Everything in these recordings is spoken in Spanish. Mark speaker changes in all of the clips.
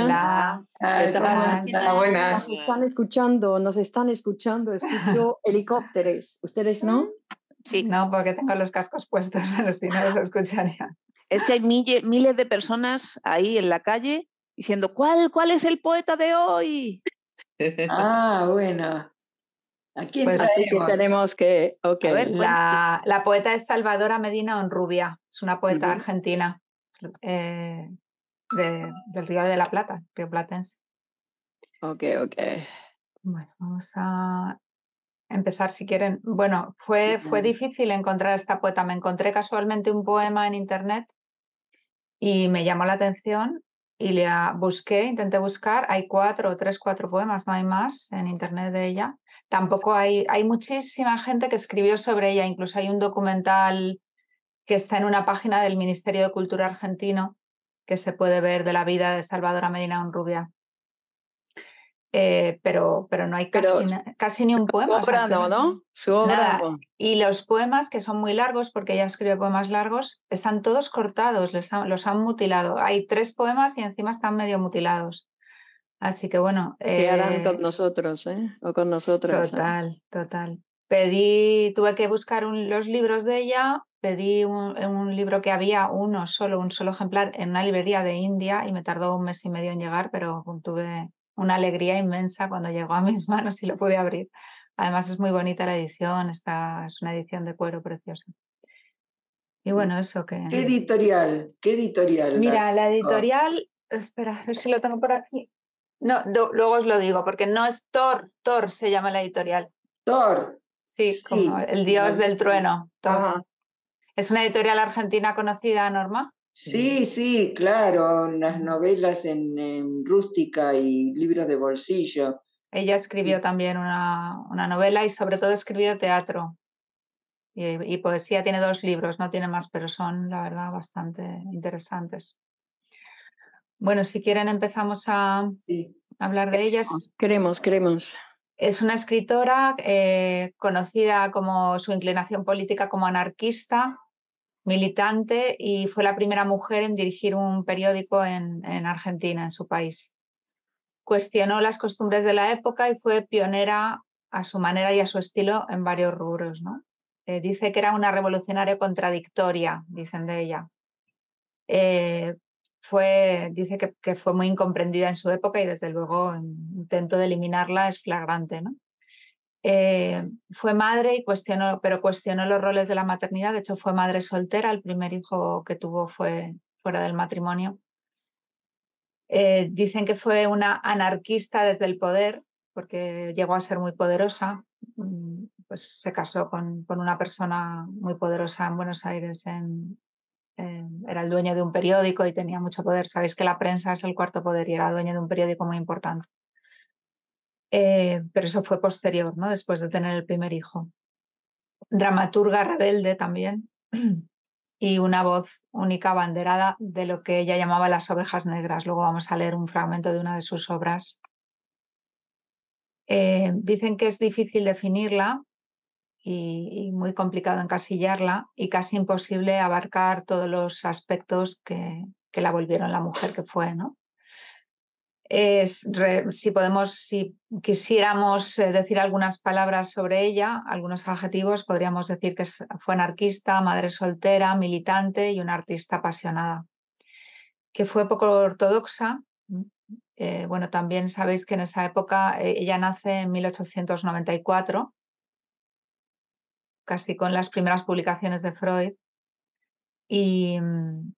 Speaker 1: están? Hola. Nos están
Speaker 2: escuchando, nos están escuchando. Escucho helicópteros. ¿Ustedes no? Mm, sí. No, porque tengo los cascos puestos, pero si no los escucharía. Es que hay miles de
Speaker 3: personas ahí en la calle diciendo, ¿cuál, cuál es el poeta de hoy?
Speaker 4: ah, bueno. Aquí pues tenemos que... ver, la,
Speaker 2: poeta es Salvadora Medina Onrubia, es una poeta argentina. Eh, del Río de la Plata, Río Platense. Ok, ok. Bueno, vamos a empezar si quieren. Bueno, fue, fue difícil encontrar esta poeta. Me encontré casualmente un poema en internet y me llamó la atención y le busqué, intenté buscar. Hay cuatro, o tres, cuatro poemas, no hay más en internet de ella. Tampoco hay, hay muchísima gente que escribió sobre ella, incluso hay un documental que está en una página del Ministerio de Cultura argentino que se puede ver de la vida de Salvadora Medina un rubia eh, pero, pero no hay casi, ni un poema. Su no, Su obra Y los poemas, que son muy largos, porque ella escribe poemas largos, están todos cortados, los han, mutilado. Hay tres poemas y encima están medio mutilados. Así que bueno. harán con eh,
Speaker 4: nosotros, eh? O con nosotras. ¿eh? Total,
Speaker 2: total. Pedí, tuve que buscar los libros de ella pedí un, libro que había uno solo, un solo ejemplar en una librería de India y me tardó un mes y medio en llegar, pero tuve una alegría inmensa cuando llegó a mis manos y lo pude abrir. Además es muy bonita la edición, es una edición de cuero preciosa. Y mm. bueno, eso que... ¿Qué editorial? ¿Qué editorial? Mira, la oh. editorial, espera, a ver si lo tengo por aquí. No, luego os lo digo, porque no es Thor, Thor se llama la editorial. Thor. Sí, como el dios del trueno, ¿Es una editorial argentina conocida, Norma?
Speaker 5: Sí, sí, claro, las novelas en, rústica y libros de bolsillo.
Speaker 2: Ella escribió también una, novela y sobre todo escribió teatro. Y, poesía tiene dos libros, no tiene más, pero son, la verdad, bastante interesantes. Bueno, si quieren empezamos a hablar de ellas. Queremos, queremos. Es una escritora eh, conocida como su inclinación política como anarquista, militante y fue la primera mujer en dirigir un periódico en, Argentina, en su país. Cuestionó las costumbres de la época y fue pionera a su manera y a su estilo en varios rubros. ¿no? Eh, dice que era una revolucionaria contradictoria, dicen de ella. Eh, fue, dice que, fue muy incomprendida en su época y desde luego el intento de eliminarla es flagrante. ¿no? Eh, fue madre y cuestionó, pero cuestionó los roles de la maternidad. De hecho, fue madre soltera. El primer hijo que tuvo fue fuera del matrimonio. Eh, dicen que fue una anarquista desde el poder, porque llegó a ser muy poderosa. Mm, pues se casó con, una persona muy poderosa en Buenos Aires. era el dueño de un periódico y tenía mucho poder. Sabéis que la prensa es el cuarto poder y era dueño de un periódico muy importante. Eh, pero eso fue posterior, ¿no? Después de tener el primer hijo. Dramaturga rebelde también y una voz única banderada, de lo que ella llamaba las ovejas negras. Luego vamos a leer un fragmento de una de sus obras. Eh, dicen que es difícil definirla y, muy complicado encasillarla y casi imposible abarcar todos los aspectos que, que la volvieron la mujer que fue, ¿no? Es, si podemos, si quisiéramos eh, decir algunas palabras sobre ella, algunos adjetivos, podríamos decir que fue anarquista, madre soltera, militante y una artista apasionada, que fue poco ortodoxa. Eh, bueno, también sabéis que en esa época eh, ella nace en 1894, casi con las primeras publicaciones de Freud, y, mm,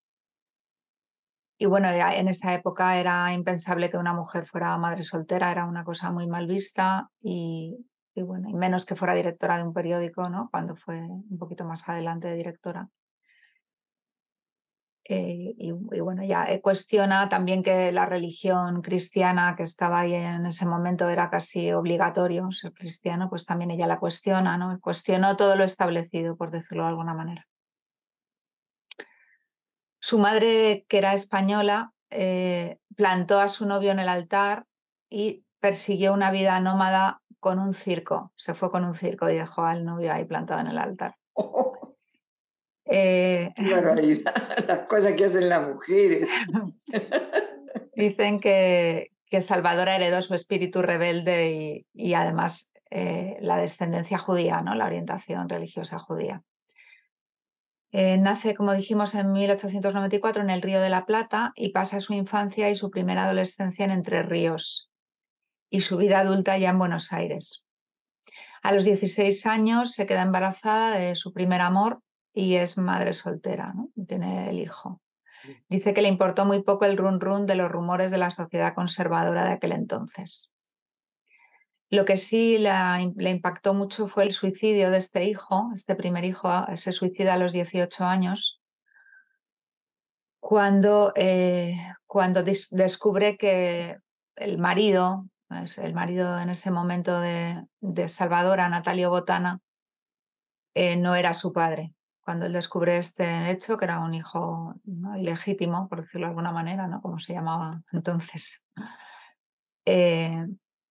Speaker 2: y bueno, en esa época era impensable que una mujer fuera madre soltera, era una cosa muy mal vista y, bueno, y menos que fuera directora de un periódico, ¿no? Cuando fue un poquito más adelante directora. Eh, y, bueno, ya eh, cuestiona también que la religión cristiana que estaba ahí en ese momento era casi obligatorio ser cristiano, pues también ella la cuestiona, ¿no? Cuestionó todo lo establecido, por decirlo de alguna manera. Su madre, que era española, eh, plantó a su novio en el altar y persiguió una vida nómada con un circo. Se fue con un circo y dejó al novio ahí plantado en el altar. Oh.
Speaker 5: Eh, las cosas que hacen las mujeres.
Speaker 2: Dicen que, que Salvador heredó su espíritu rebelde y, además eh, la descendencia judía, ¿no? la orientación religiosa judía. Eh, nace, como dijimos, en 1894 en el Río de la Plata y pasa su infancia y su primera adolescencia en Entre Ríos y su vida adulta ya en Buenos Aires. A los 16 años se queda embarazada de su primer amor y es madre soltera, tiene el hijo. Dice que le importó muy poco el run run de los rumores de la sociedad conservadora de aquel entonces. Lo que sí le impactó mucho fue el suicidio de este hijo. Este primer hijo se suicida a los 18 años cuando, eh, cuando descubre que el marido, el marido en ese momento de, Salvador, Natalio Botana, eh, no era su padre. Cuando él descubre este hecho, que era un hijo ilegítimo, por decirlo de alguna manera, ¿no? Como se llamaba entonces. Eh,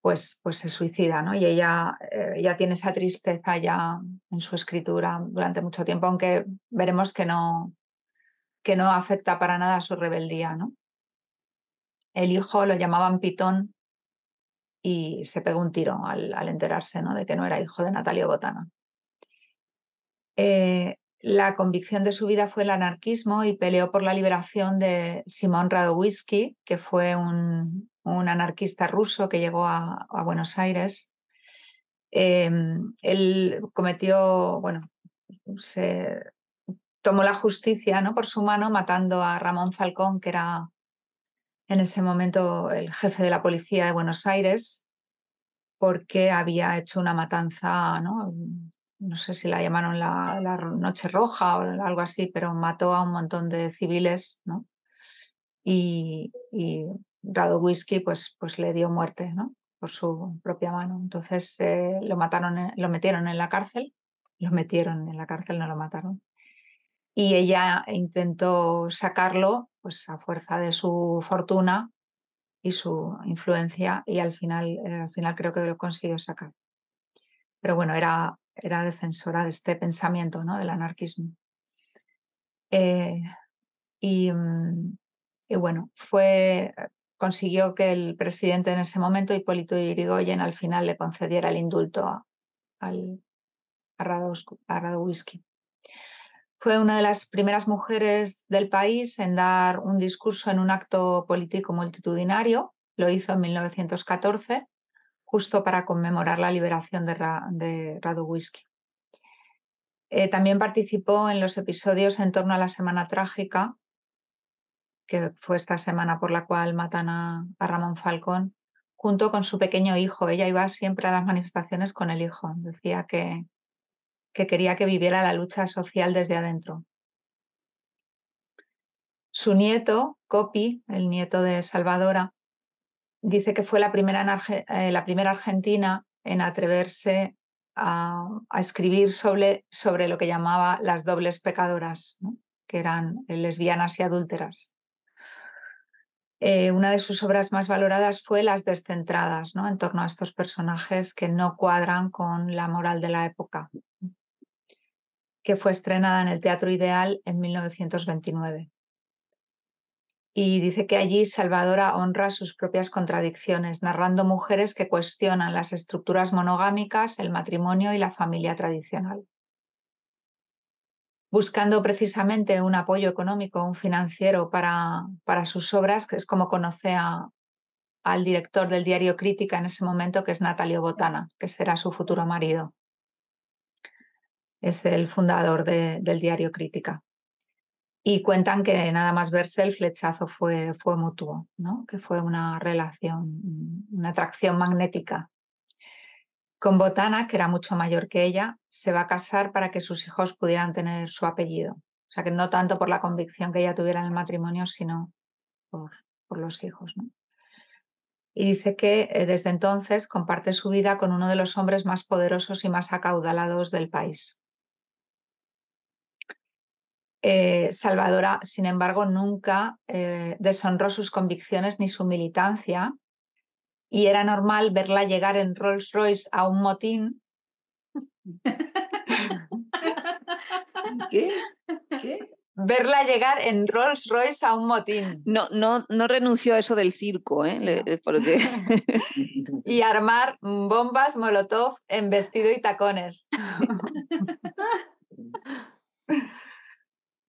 Speaker 2: pues, pues, se suicida, ¿no? Y ella ya eh, tiene esa tristeza ya en su escritura durante mucho tiempo, aunque veremos que no, que no afecta para nada a su rebeldía, ¿no? El hijo lo llamaban Pitón y se pegó un tiro al, enterarse ¿no? de que no era hijo de Natalio Botana. Eh, la convicción de su vida fue el anarquismo y peleó por la liberación de Simón Radowisky, que fue un un anarquista ruso que llegó a, Buenos Aires. Em, él cometió, bueno, se tomó la justicia ¿no? por su mano matando a Ramón Falcón, que era en ese momento el jefe de la policía de Buenos Aires, porque había hecho una matanza, ¿no? no sé si la llamaron la, Noche Roja o algo así, pero mató a un montón de civiles, ¿no? y whisky, pues, pues le dio muerte ¿no? por su propia mano. Entonces eh, lo, mataron, lo metieron en la cárcel, lo metieron en la cárcel, no lo mataron. Y ella intentó sacarlo pues, a fuerza de su fortuna y su influencia y al final, eh, al final creo que lo consiguió sacar. Pero bueno, era, era defensora de este pensamiento ¿no? del anarquismo. Eh, y, mm, y, bueno, fue, consiguió que el presidente en ese momento, Hipólito Yrigoyen, al final le concediera el indulto a, al, Whisky. Fue una de las primeras mujeres del país en dar un discurso en un acto político multitudinario. Lo hizo en 1914, justo para conmemorar la liberación de, Ra, Whisky. Eh, también participó en los episodios en torno a la Semana Trágica que fue esta semana por la cual matan a, Ramón Falcón, junto con su pequeño hijo. Ella iba siempre a las manifestaciones con el hijo. Decía que, que quería que viviera la lucha social desde adentro. Su nieto, Copi, el nieto de Salvadora, dice que fue la primera, eh, la primera argentina en atreverse a, escribir sobre, sobre lo que llamaba las dobles pecadoras, que eran lesbianas y adúlteras. Eh, una de sus obras más valoradas fue Las descentradas, ¿no? en torno a estos personajes que no cuadran con la moral de la época, que fue estrenada en el Teatro Ideal en 1929. Y dice que allí Salvadora honra sus propias contradicciones, narrando mujeres que cuestionan las estructuras monogámicas, el matrimonio y la familia tradicional buscando precisamente un apoyo económico, un financiero para, para sus obras, que es como conoce al director del diario Crítica en ese momento, que es Natalio Botana, que será su futuro marido. Es el fundador del diario Crítica. Y cuentan que nada más verse el flechazo fue, fue mutuo, ¿no? que fue una relación, una atracción magnética con Botana, que era mucho mayor que ella, se va a casar para que sus hijos pudieran tener su apellido. O sea, que no tanto por la convicción que ella tuviera en el matrimonio, sino por, los hijos. Y dice que eh, desde entonces comparte su vida con uno de los hombres más poderosos y más acaudalados del país. Eh, Salvadora, ah, sin embargo, nunca eh, deshonró sus convicciones ni su militancia y era normal verla llegar en Rolls Royce a un motín. ¿Qué? Verla llegar en Rolls Royce a un motín. No, no, no renunció a eso del circo, ¿eh? eh y armar bombas Molotov en vestido y tacones.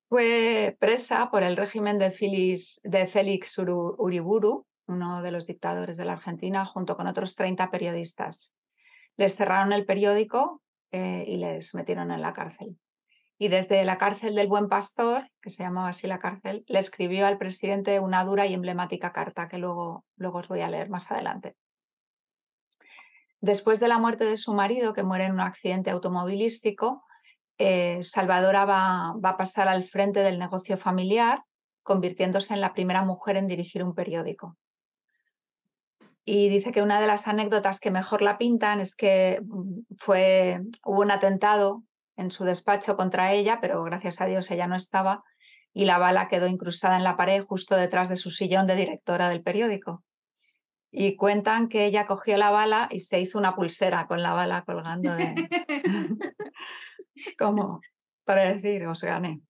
Speaker 2: Fue presa por el régimen de, de Félix Uriburu uno de los dictadores de la Argentina, junto con otros 30 periodistas. Les cerraron el periódico eh, y les metieron en la cárcel. Y desde la cárcel del Buen Pastor, que se llamaba así la cárcel, le escribió al presidente una dura y emblemática carta que luego, luego os voy a leer más adelante. Después de la muerte de su marido, que muere en un accidente automovilístico, eh, Salvadora va a pasar al frente del negocio familiar, convirtiéndose en la primera mujer en dirigir un periódico y dice que una de las anécdotas que mejor la pintan es que mm, fue, hubo un atentado en su despacho contra ella, pero gracias a Dios ella no estaba, y la bala quedó incrustada en la pared justo detrás de su sillón de directora del periódico. Y cuentan que ella cogió la bala y se hizo una pulsera con la bala colgando de... Como para decir, os gané.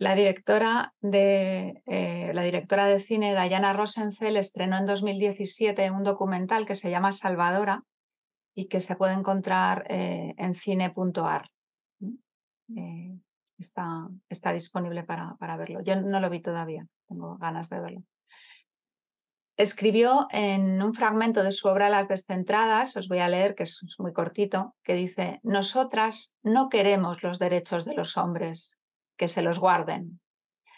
Speaker 2: La directora, de, eh, la directora de cine Diana Rosenfeld estrenó en 2017 un documental que se llama Salvadora y que se puede encontrar eh, en cine.ar. Eh, está, está, disponible para, para, verlo. Yo no lo vi todavía, tengo ganas de verlo. Escribió en un fragmento de su obra Las descentradas, os voy a leer, que es muy cortito, que dice, Nosotras no queremos los derechos de los hombres, que se los guarden.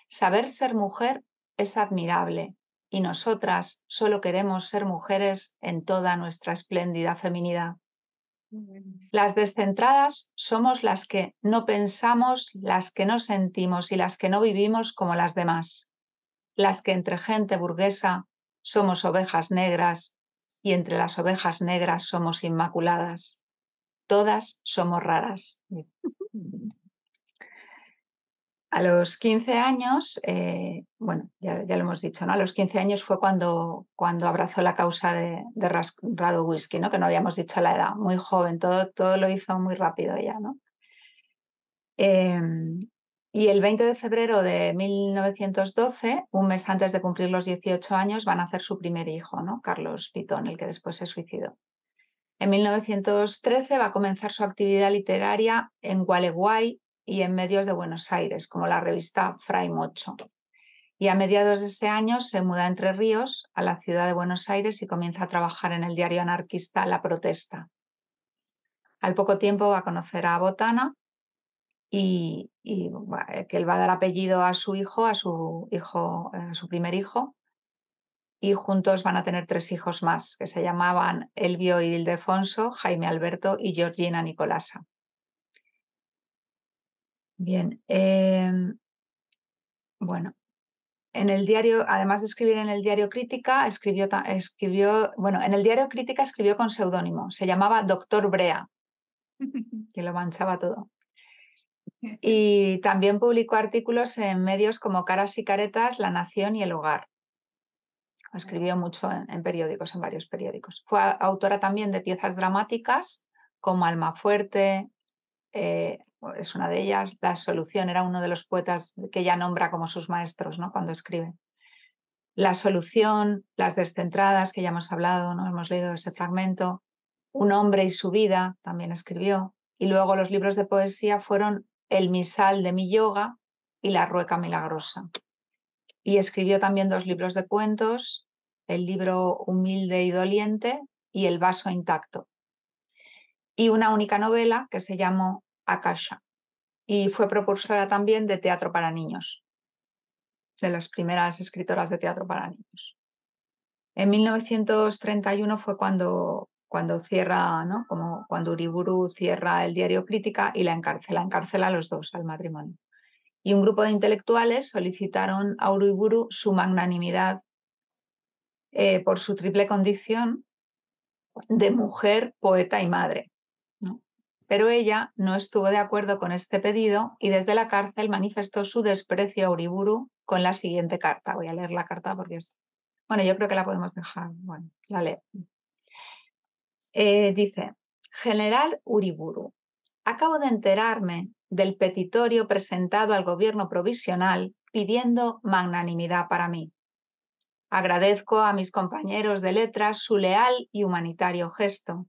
Speaker 2: Saber ser mujer es admirable y nosotras solo queremos ser mujeres en toda nuestra espléndida feminidad. Las descentradas somos las que no pensamos, las que no sentimos y las que no vivimos como las demás. Las que entre gente burguesa somos ovejas negras y entre las ovejas negras somos inmaculadas. Todas somos raras a los 15 años, eh, bueno, ya, lo hemos dicho, ¿no? A los 15 años fue cuando, cuando abrazó la causa de, Rado Whisky, ¿no? Que no habíamos dicho la edad, muy joven, todo, todo lo hizo muy rápido ya, ¿no? Em, y el 20 de febrero de 1912, un mes antes de cumplir los 18 años, van a hacer su primer hijo, ¿no? Carlos Pitón, el que después se suicidó. En 1913 va a comenzar su actividad literaria en Gualeguay, y en medios de Buenos Aires, como la revista Fray Mocho. Y a mediados de ese año se muda a Entre Ríos, a la ciudad de Buenos Aires, y comienza a trabajar en el diario anarquista La Protesta. Al poco tiempo va a conocer a Botana, y, eh, que él va a dar apellido a su hijo, a su hijo, eh, a su primer hijo, y juntos van a tener tres hijos más, que se llamaban Elvio y Ildefonso, Jaime Alberto y Georgina Nicolasa. Bien. Em, bueno, en el diario, además de escribir en el diario Crítica, escribió, escribió bueno, en el diario Crítica escribió con seudónimo, se llamaba Doctor Brea, que lo manchaba todo. Y también publicó artículos en medios como Caras y Caretas, La Nación y El Hogar. Escribió mucho en, periódicos, en varios periódicos. Fue autora también de piezas dramáticas como Alma Fuerte, eh, es una de ellas, La solución era uno de los poetas que ella nombra como sus maestros ¿no? cuando escribe. La solución, las descentradas que ya hemos hablado, ¿no? hemos leído ese fragmento, Un hombre y su vida también escribió, y luego los libros de poesía fueron El misal de mi yoga y La rueca milagrosa. Y escribió también dos libros de cuentos, el libro Humilde y Doliente y El vaso intacto, y una única novela que se llamó Akasha y fue propulsora también de teatro para niños, de las primeras escritoras de teatro para niños. En 1931 fue cuando, cuando cierra, ¿no? Como cuando Uriburu cierra el diario Crítica y la encarcela, encarcela a los dos al matrimonio. Y un grupo de intelectuales solicitaron a Uriburu su magnanimidad eh, por su triple condición de mujer, poeta y madre pero ella no estuvo de acuerdo con este pedido y desde la cárcel manifestó su desprecio a Uriburu con la siguiente carta. Voy a leer la carta porque es... Bueno, yo creo que la podemos dejar. Bueno, la leo. Eh, dice, General Uriburu, acabo de enterarme del petitorio presentado al gobierno provisional pidiendo magnanimidad para mí. Agradezco a mis compañeros de letras su leal y humanitario gesto.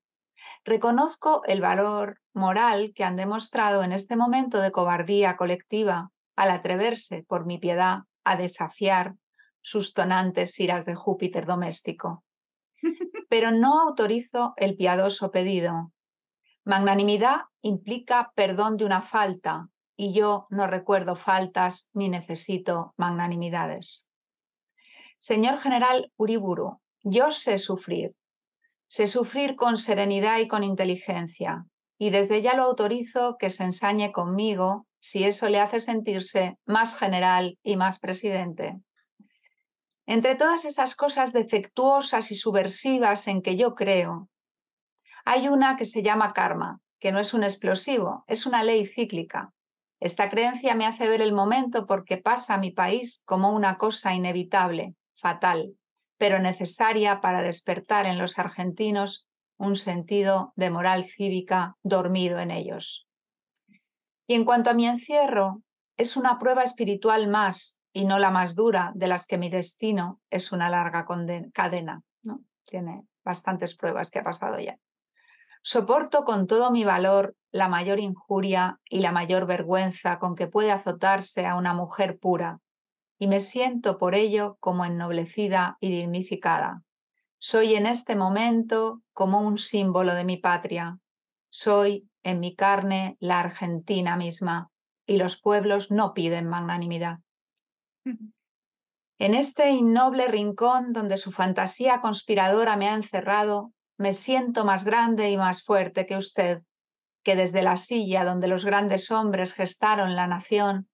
Speaker 2: Reconozco el valor moral que han demostrado en este momento de cobardía colectiva al atreverse, por mi piedad, a desafiar sus tonantes iras de Júpiter doméstico. Pero no autorizo el piadoso pedido. Magnanimidad implica perdón de una falta, y yo no recuerdo faltas ni necesito magnanimidades. Señor general Uriburu, yo sé sufrir, sé sufrir con serenidad y con inteligencia, y desde ya lo autorizo que se ensañe conmigo si eso le hace sentirse más general y más presidente. Entre todas esas cosas defectuosas y subversivas en que yo creo, hay una que se llama karma, que no es un explosivo, es una ley cíclica. Esta creencia me hace ver el momento porque pasa a mi país como una cosa inevitable, fatal pero necesaria para despertar en los argentinos un sentido de moral cívica dormido en ellos. Y en cuanto a mi encierro, es una prueba espiritual más y no la más dura de las que mi destino es una larga cadena. Tiene bastantes pruebas que ha pasado ya. Soporto con todo mi valor la mayor injuria y la mayor vergüenza con que puede azotarse a una mujer pura, y me siento por ello como ennoblecida y dignificada. Soy en este momento como un símbolo de mi patria. Soy en mi carne la Argentina misma y los pueblos no piden magnanimidad. En este innoble rincón donde su fantasía conspiradora me ha encerrado, me siento más grande y más fuerte que usted, que desde la silla donde los grandes hombres gestaron la nación,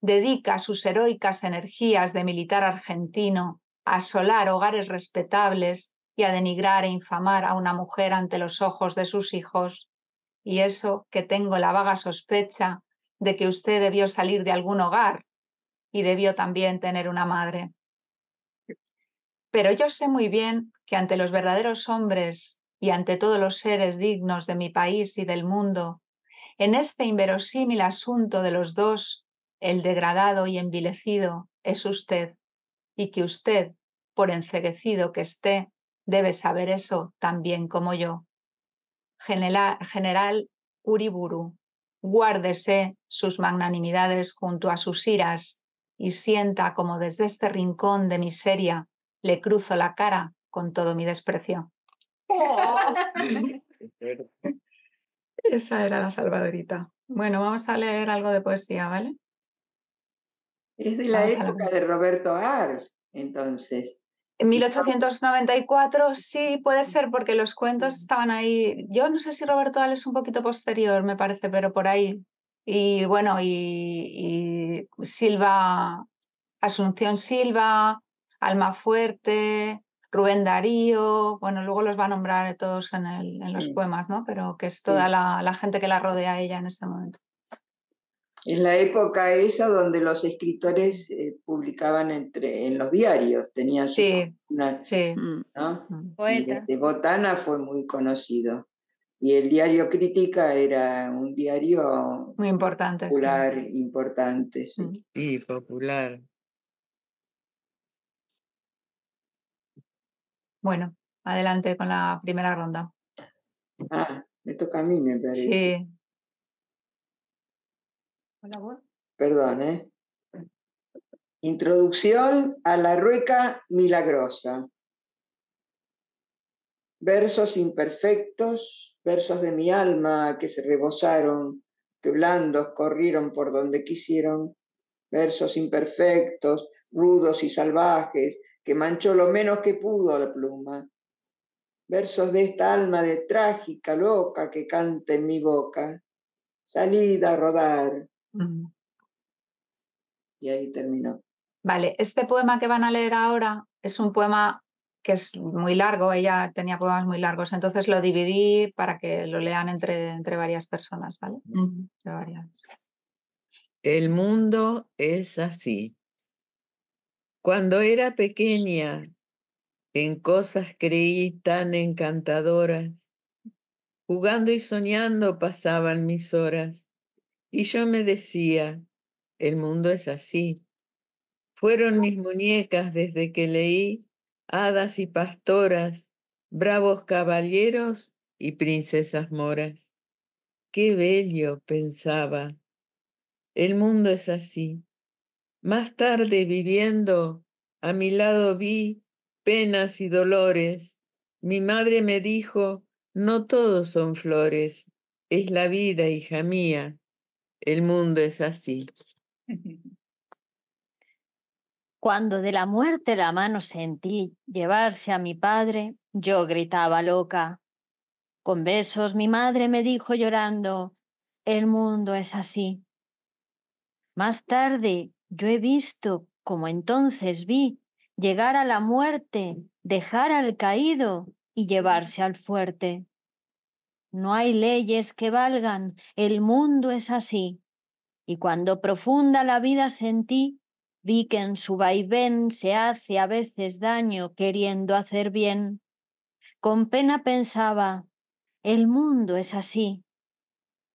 Speaker 2: dedica sus heroicas energías de militar argentino a asolar hogares respetables y a denigrar e infamar a una mujer ante los ojos de sus hijos. Y eso que tengo la vaga sospecha de que usted debió salir de algún hogar y debió también tener una madre. Pero yo sé muy bien que ante los verdaderos hombres y ante todos los seres dignos de mi país y del mundo, en este inverosímil asunto de los dos el degradado y envilecido es usted y que usted, por enceguecido que esté, debe saber eso tan bien como yo. General, Uriburu, guárdese sus magnanimidades junto a sus iras y sienta como desde este rincón de miseria le cruzo la cara con todo mi desprecio.
Speaker 5: Oh.
Speaker 2: Esa era la salvadorita. Bueno, vamos a leer algo de poesía, ¿vale? Es de la época de Roberto Ar,
Speaker 4: entonces.
Speaker 2: En 1894, sí, puede ser, porque los cuentos estaban ahí. Yo no sé si Roberto Arlt es un poquito posterior, me parece, pero por ahí. Y bueno, y, Silva, Asunción Silva, Alma Fuerte, Rubén Darío, bueno, luego los va a nombrar todos en, los poemas, ¿no? Pero que es toda la, la gente que la rodea a ella en ese momento
Speaker 5: en la época esa donde los escritores eh, publicaban en los diarios, tenían su sí, sí. ¿no? Mm. de Botana fue muy conocido. Y el diario Crítica era un diario
Speaker 2: muy importante, popular,
Speaker 5: importante. Sí. Mm.
Speaker 2: sí, popular. Bueno, adelante con la primera ronda.
Speaker 5: Ah, me toca a mí, me parece. Sí. Perdón, ¿eh? Introducción a la rueca milagrosa. Versos imperfectos, versos de mi alma que se rebosaron, que blandos corrieron por donde quisieron, versos imperfectos, rudos y salvajes, que manchó lo menos que pudo la pluma. Versos de esta alma de trágica, loca, que canta en mi boca. salida a rodar, y ahí terminó.
Speaker 2: Vale, este poema que van a leer ahora es un poema que es muy largo, ella tenía poemas muy largos, entonces lo dividí para que lo lean entre, entre varias personas, ¿vale?
Speaker 4: El mundo es así. Cuando era pequeña, en cosas creí tan encantadoras. Jugando y soñando pasaban mis horas. Y yo me decía, el mundo es así. Fueron mis muñecas desde que leí hadas y pastoras, bravos caballeros y princesas moras. Qué bello, pensaba. El mundo es así. Más tarde viviendo, a mi lado vi penas y dolores. Mi madre me dijo, no todos son flores, es la vida, hija mía. El mundo es así.
Speaker 6: Cuando de la muerte la mano sentí llevarse a mi padre, yo gritaba loca. Con besos mi madre me dijo llorando, el mundo es así. Más tarde yo he visto, como entonces vi, llegar a la muerte, dejar al caído y llevarse al fuerte. No hay leyes que valgan, el mundo es así. Y cuando profunda la vida sentí, vi que en su vaivén se hace a veces daño queriendo hacer bien. Con pena pensaba, el mundo es así.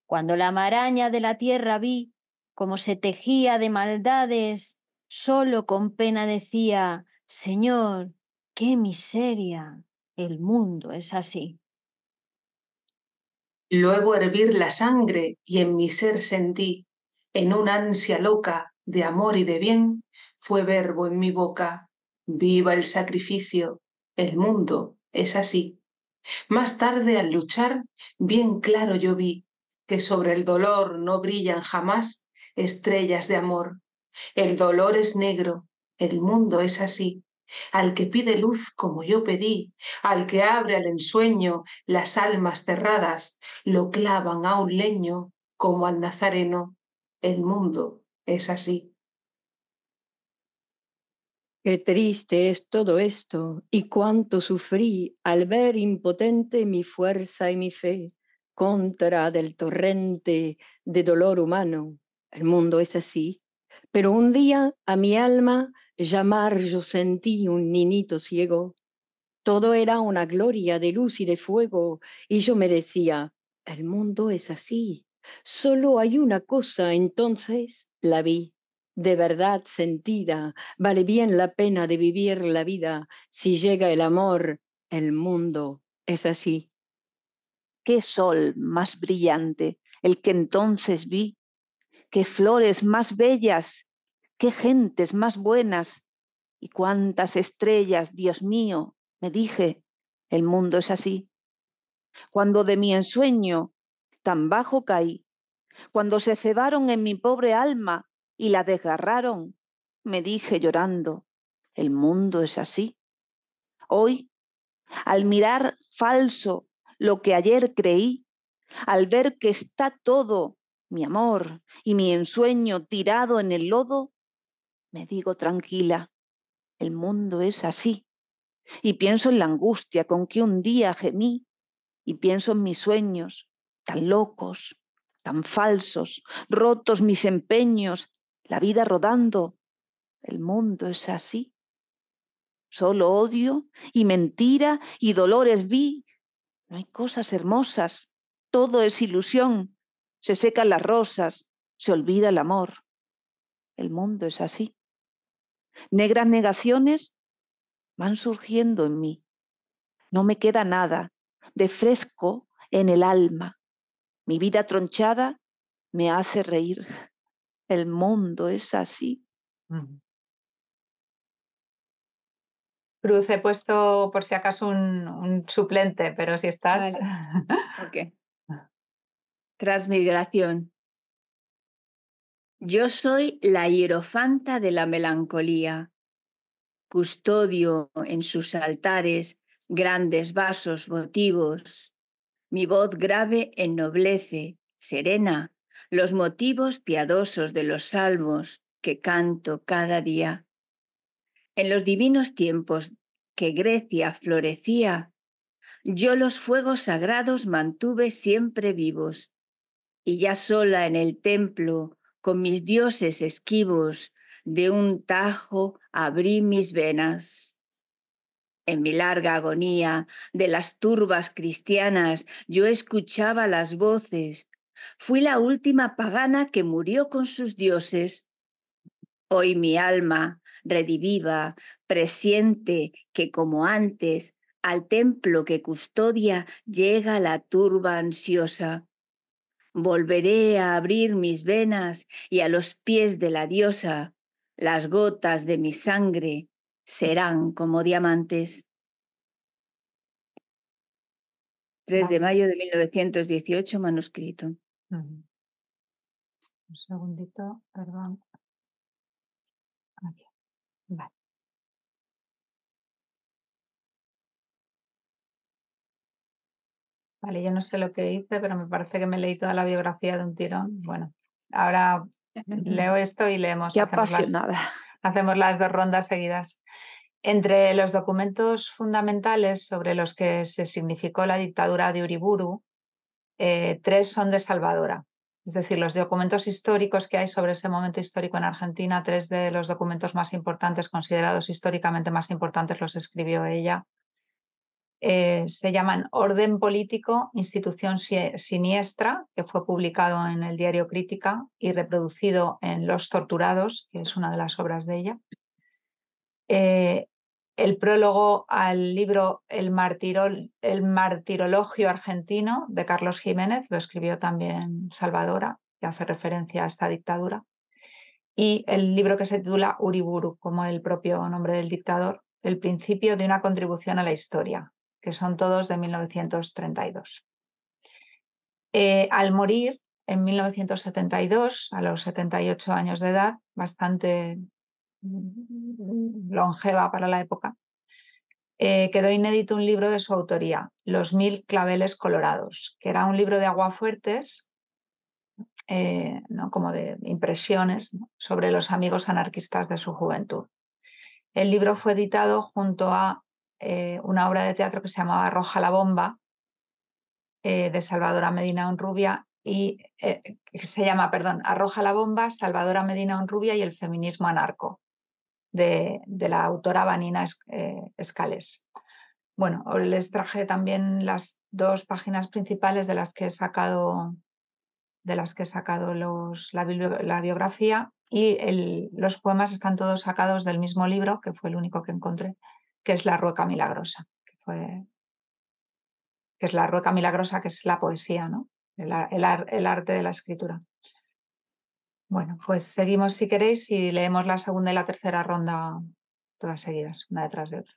Speaker 6: Cuando la maraña de la tierra vi, como se tejía de maldades, solo con pena decía, Señor, qué miseria, el mundo es así.
Speaker 7: Luego hervir la sangre y en mi ser sentí, en una ansia loca de amor y de bien, fue verbo en mi boca, viva el sacrificio, el mundo es así. Más tarde al luchar, bien claro yo vi que sobre el dolor no brillan jamás estrellas de amor. El dolor es negro, el mundo es así al que pide luz como yo pedí, al que abre al ensueño las almas cerradas, lo clavan a un leño como al nazareno.
Speaker 1: El mundo es así. Qué triste es todo esto y cuánto sufrí al ver impotente mi fuerza y mi fe contra del torrente de dolor humano. El mundo es así. Pero un día a mi alma llamar yo sentí un ninito ciego. Todo era una gloria de luz y de fuego, y yo me decía, el mundo es así, solo hay una cosa, entonces la vi, de verdad sentida, vale bien la pena de vivir la vida, si llega el amor, el mundo es así.
Speaker 3: Qué sol más brillante, el que entonces vi, qué flores más bellas, qué gentes más buenas y cuántas estrellas, Dios mío, me dije, el mundo es así. Cuando de mi ensueño tan bajo caí, cuando se cebaron en mi pobre alma y la desgarraron, me dije llorando, el mundo es así. Hoy, al mirar falso lo que ayer creí, al ver que está todo, mi amor y mi ensueño tirado en el lodo, me digo tranquila, el mundo es así. Y pienso en la angustia con que un día gemí, y pienso en mis sueños, tan locos, tan falsos, rotos mis empeños, la vida rodando. El mundo es así. Solo odio y mentira y dolores vi. No hay cosas hermosas, todo es ilusión. Se secan las rosas, se olvida el amor. El mundo es así. Negras negaciones van surgiendo en mí. No me queda nada de fresco en el alma. Mi vida tronchada me hace
Speaker 2: reír. El mundo es así. Cruz, he puesto por si acaso un, suplente, pero si estás. Ah. Transmigración.
Speaker 8: Yo soy la hierofanta de la melancolía. Custodio en sus altares grandes vasos votivos. Mi voz grave ennoblece, serena, los motivos piadosos de los salmos que canto cada día. En los divinos tiempos que Grecia florecía, yo los fuegos sagrados mantuve siempre vivos, y ya sola en el templo con mis dioses esquivos, de un tajo abrí mis venas. En mi larga agonía de las turbas cristianas yo escuchaba las voces. Fui la última pagana que murió con sus dioses. Hoy mi alma, rediviva, presiente que como antes al templo que custodia llega la turba ansiosa volveré a abrir mis venas y a los pies de la diosa las gotas de mi sangre serán como diamantes.
Speaker 2: 3 de mayo de
Speaker 8: 1918, manuscrito.
Speaker 2: Un segundito, perdón. Aquí. Vale. Vale, yo no sé lo que hice, pero me parece que me leí toda la biografía de un tirón. Bueno, ahora leo esto y leemos. Qué hacemos apasionada. Las, hacemos las dos rondas seguidas. Entre los documentos fundamentales sobre los que se significó la dictadura de Uriburu, eh, tres son de Salvadora. Es decir, los documentos históricos que hay sobre ese momento histórico en Argentina, tres de los documentos más importantes, considerados históricamente más importantes, los escribió ella. Eh, se llaman Orden Político, Institución Siniestra, que fue publicado en el diario Crítica y reproducido en Los Torturados, que es una de las obras de ella. Eh, el prólogo al libro el, el, Martirologio Argentino de Carlos Jiménez, lo escribió también Salvadora, que hace referencia a esta dictadura. Y el libro que se titula Uriburu, como el propio nombre del dictador, el principio de una contribución a la historia, que son todos de 1932. Eh, al morir en 1972, a los 78 años de edad, bastante mm, longeva para la época, eh, quedó inédito un libro de su autoría, Los Mil Claveles Colorados, que era un libro de aguafuertes, eh, ¿no? como de impresiones sobre los amigos anarquistas de su juventud. El libro fue editado junto a eh, una obra de teatro que se llamaba Arroja la Bomba, eh, de Salvadora Medina Honrubia, y eh, se llama, perdón, Arroja la Bomba, Salvadora Medina Onrubia y el feminismo anarco, de, la autora Vanina Escales. Bueno, les traje también las dos páginas principales de las que he sacado de las que he sacado los, la, biografía y los poemas están todos sacados del mismo libro, que fue el único que encontré, que es La Rueca Milagrosa, que, es La Milagrosa, que es la poesía, ¿no? el, el arte de la escritura. Bueno, pues seguimos si queréis y leemos la segunda y la tercera ronda todas seguidas, una detrás de otra.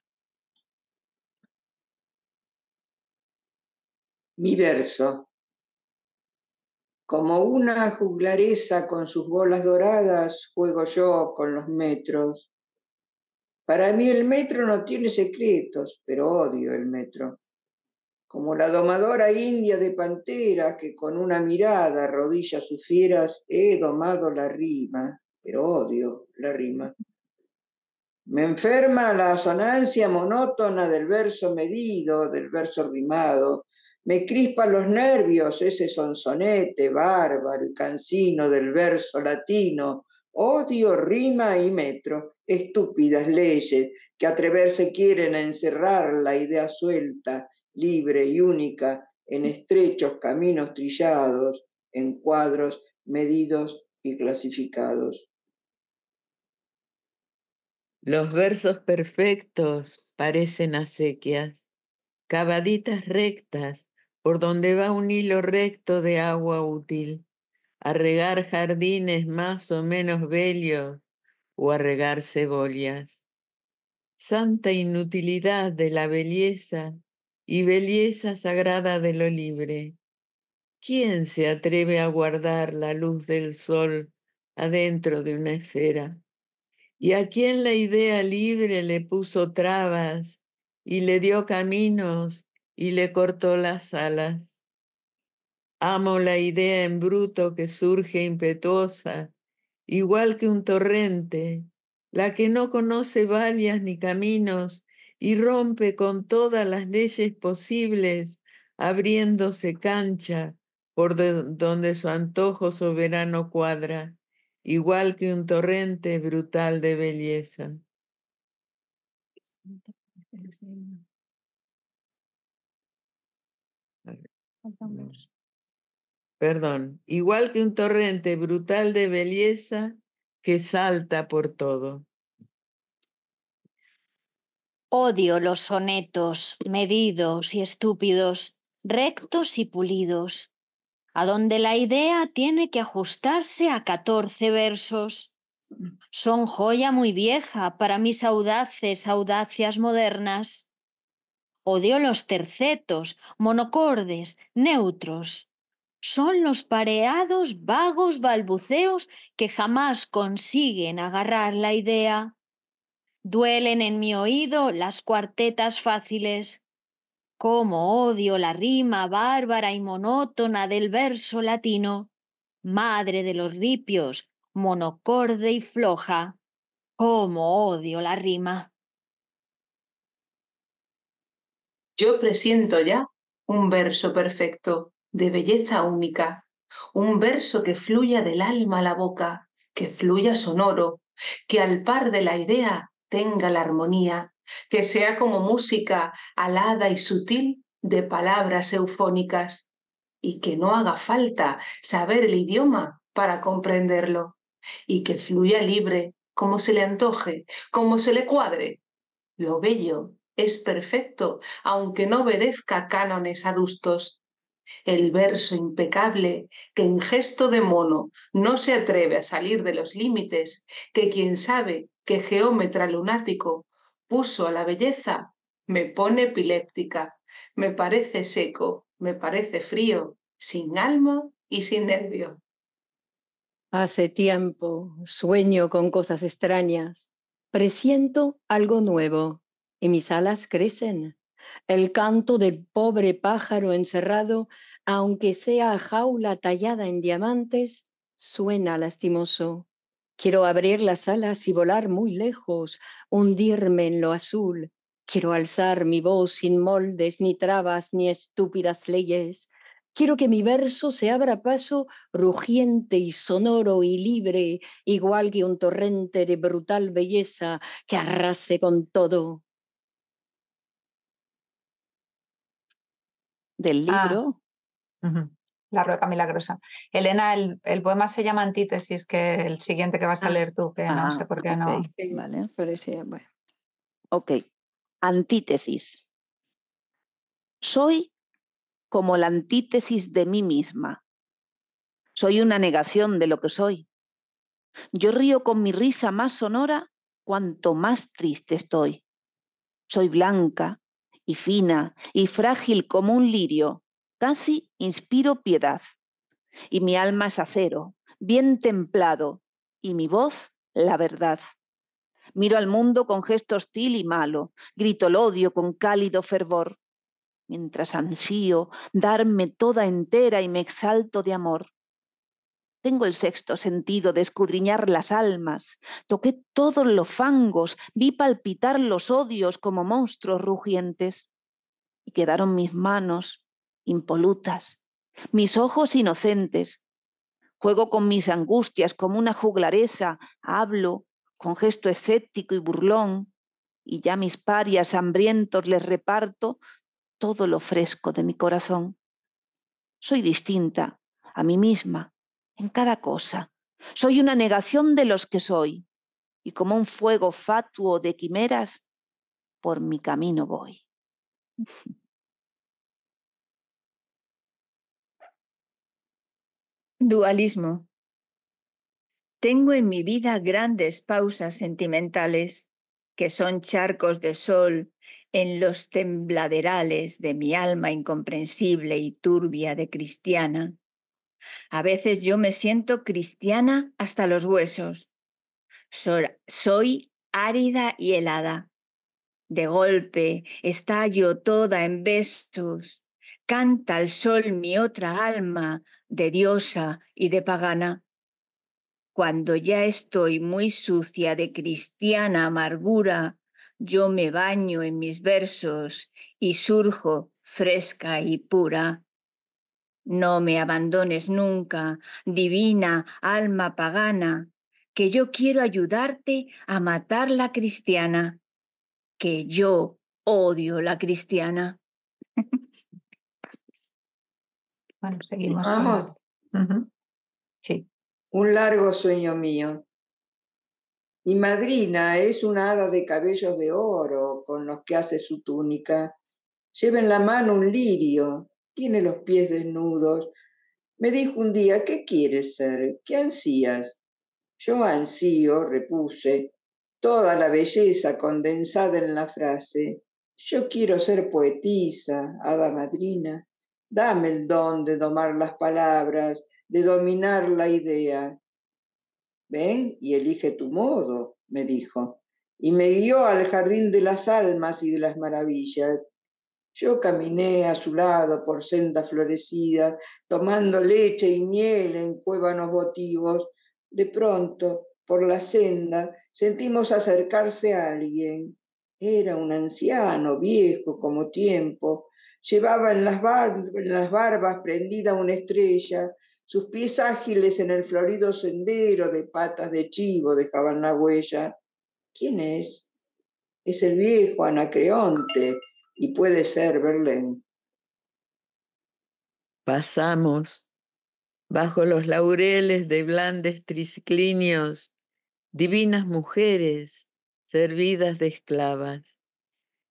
Speaker 5: Mi verso. Como una juglaresa con sus bolas doradas, juego yo con los metros, para mí el metro no tiene secretos, pero odio el metro. Como la domadora india de panteras que con una mirada arrodilla sus fieras, he domado la rima, pero odio la rima. Me enferma la asonancia monótona del verso medido, del verso rimado, me crispan los nervios ese sonsonete bárbaro y cansino del verso latino. Odio rima y metro estúpidas leyes que atreverse quieren a encerrar la idea suelta, libre y única en mm. estrechos caminos trillados, en cuadros medidos y clasificados.
Speaker 4: Los versos perfectos parecen acequias, cavaditas rectas, por donde va un hilo recto de agua útil, a regar jardines más o menos bellos o a regar cebollas. Santa inutilidad de la belleza y belleza sagrada de lo libre. ¿Quién se atreve a guardar la luz del sol adentro de una esfera? ¿Y a quién la idea libre le puso trabas y le dio caminos y le cortó las alas? Amo la idea en bruto que surge impetuosa igual que un torrente, la que no conoce vallas ni caminos y rompe con todas las leyes posibles, abriéndose cancha por donde su antojo soberano cuadra, igual que un torrente brutal de belleza perdón, igual que un torrente brutal
Speaker 6: de belleza que salta por todo. Odio los sonetos medidos y estúpidos, rectos y pulidos, a donde la idea tiene que ajustarse a catorce versos. Son joya muy vieja para mis audaces audacias modernas. Odio los tercetos, monocordes, neutros, son los pareados, vagos balbuceos que jamás consiguen agarrar la idea. Duelen en mi oído las cuartetas fáciles. Cómo odio la rima bárbara y monótona del verso latino, madre de los ripios, monocorde y floja. Cómo odio la rima. Yo presiento ya un
Speaker 7: verso perfecto de belleza única, un verso que fluya del alma a la boca, que fluya sonoro, que al par de la idea tenga la armonía, que sea como música alada y sutil de palabras eufónicas, y que no haga falta saber el idioma para comprenderlo, y que fluya libre como se le antoje, como se le cuadre. Lo bello es perfecto, aunque no obedezca cánones adustos, el verso impecable que en gesto de mono no se atreve a salir de los límites que quien sabe qué geómetra lunático puso a la belleza, me pone epiléptica, me parece seco, me parece frío, sin alma y sin nervio.
Speaker 1: Hace tiempo sueño con cosas extrañas, presiento algo nuevo y mis alas crecen el canto del pobre pájaro encerrado, aunque sea jaula tallada en diamantes, suena lastimoso. Quiero abrir las alas y volar muy lejos, hundirme en lo azul. Quiero alzar mi voz sin moldes, ni trabas, ni estúpidas leyes. Quiero que mi verso se abra paso rugiente y sonoro y libre, igual que un torrente de brutal belleza que arrase con
Speaker 2: todo. del ah. libro. La Rueca Milagrosa. Elena, el, poema se llama Antítesis, que el siguiente que vas a ah. leer tú, que no sé ah, por qué no. Vale, pero
Speaker 3: Ok, antítesis. Soy como la antítesis de mí misma. Soy una negación de lo que soy. Yo río con mi risa más sonora cuanto más triste estoy. Soy blanca, y fina y frágil como un lirio, casi inspiro piedad. Y mi alma es acero, bien templado, y mi voz la verdad. Miro al mundo con gesto hostil y malo, grito el odio con cálido fervor, mientras ansío darme toda entera y me exalto de amor. Tengo el sexto sentido de escudriñar las almas. Toqué todos los fangos, vi palpitar los odios como monstruos rugientes. Y quedaron mis manos impolutas, mis ojos inocentes. Juego con mis angustias como una juglaresa, hablo con gesto escéptico y burlón, y ya mis parias hambrientos les reparto todo lo fresco de mi corazón. Soy distinta a mí misma, en cada cosa. Soy una negación de los que soy, y como un fuego fatuo de quimeras, por mi camino voy.
Speaker 8: Dualismo. Tengo en mi vida grandes pausas sentimentales, que son charcos de sol en los tembladerales de mi alma incomprensible y turbia de cristiana, a veces yo me siento cristiana hasta los huesos. Soy árida y helada. De golpe estallo toda en besos. Canta al sol mi otra alma de diosa y de pagana. Cuando ya estoy muy sucia de cristiana amargura, yo me baño en mis versos y surjo fresca y pura. No me abandones nunca, divina alma pagana, que yo quiero ayudarte a matar la cristiana, que yo odio la cristiana.
Speaker 2: Bueno, seguimos. Vamos. Sí.
Speaker 5: Un largo sueño mío. Mi madrina es una hada de cabellos de oro con los que hace su túnica. Lleva en la mano un lirio tiene los pies desnudos. Me dijo un día, ¿qué quieres ser? ¿Qué ansías? Yo ansío, repuse, toda la belleza condensada en la frase. Yo quiero ser poetisa, hada madrina. Dame el don de domar las palabras, de dominar la idea. Ven y elige tu modo, me dijo, y me guió al jardín de las almas y de las maravillas. Yo caminé a su lado por senda florecida, tomando leche y miel en cuévanos votivos. De pronto, por la senda, sentimos acercarse a alguien. Era un anciano, viejo como tiempo. Llevaba en las, en las barbas prendida una estrella, sus pies ágiles en el florido sendero de patas de chivo dejaban la huella. ¿Quién es? Es el viejo Anacreonte, y puede ser, Berlín.
Speaker 4: Pasamos bajo los laureles de blandes triclinios, divinas mujeres servidas de esclavas.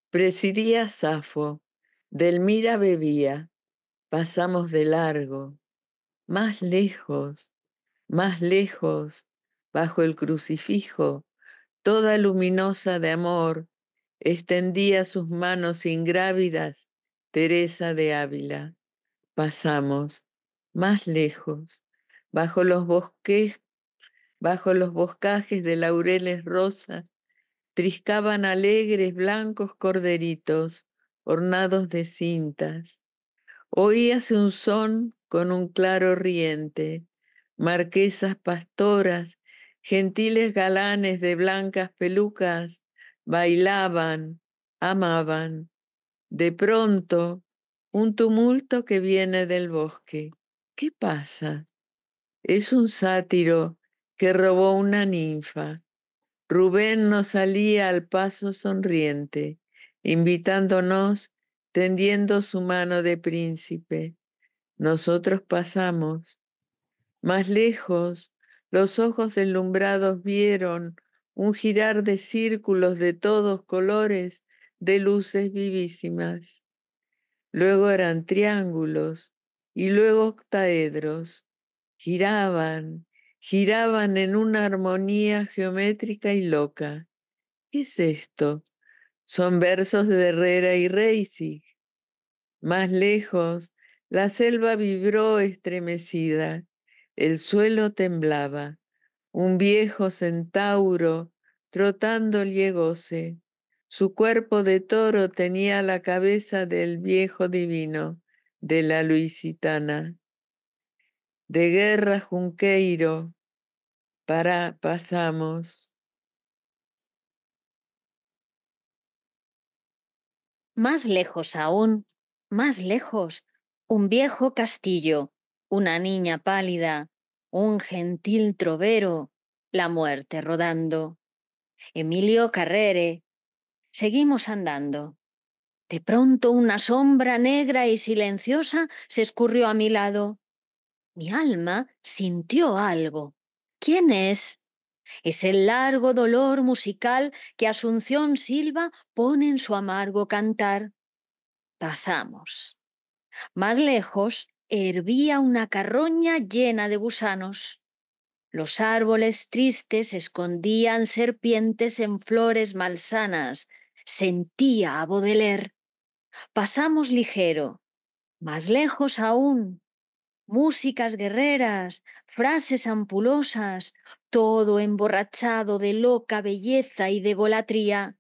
Speaker 4: Presidía Safo, Delmira bebía, pasamos de largo, más lejos, más lejos, bajo el crucifijo, toda luminosa de amor, extendía sus manos ingrávidas, Teresa de Ávila. Pasamos más lejos, bajo los bosques, bajo los boscajes de laureles rosas, triscaban alegres blancos corderitos ornados de cintas. Oíase un son con un claro riente, marquesas pastoras, gentiles galanes de blancas pelucas bailaban, amaban. De pronto, un tumulto que viene del bosque. ¿Qué pasa? Es un sátiro que robó una ninfa. Rubén nos salía al paso sonriente, invitándonos, tendiendo su mano de príncipe. Nosotros pasamos. Más lejos, los ojos deslumbrados vieron un girar de círculos de todos colores de luces vivísimas. Luego eran triángulos y luego octaedros. Giraban, giraban en una armonía geométrica y loca. ¿Qué es esto? Son versos de Herrera y Reisig. Más lejos, la selva vibró estremecida, el suelo temblaba un viejo centauro trotando llegóse. Su cuerpo de toro tenía la cabeza del viejo divino, de la Luisitana. De guerra Junqueiro,
Speaker 6: para pasamos. Más lejos aún, más lejos, un viejo castillo, una niña pálida, un gentil trovero, la muerte rodando. Emilio Carrere. Seguimos andando. De pronto una sombra negra y silenciosa se escurrió a mi lado. Mi alma sintió algo. ¿Quién es? Es el largo dolor musical que Asunción Silva pone en su amargo cantar. Pasamos. Más lejos, hervía una carroña llena de gusanos. Los árboles tristes escondían serpientes en flores malsanas. Sentía a bodeler. Pasamos ligero, más lejos aún. Músicas guerreras, frases ampulosas, todo emborrachado de loca belleza y de golatría.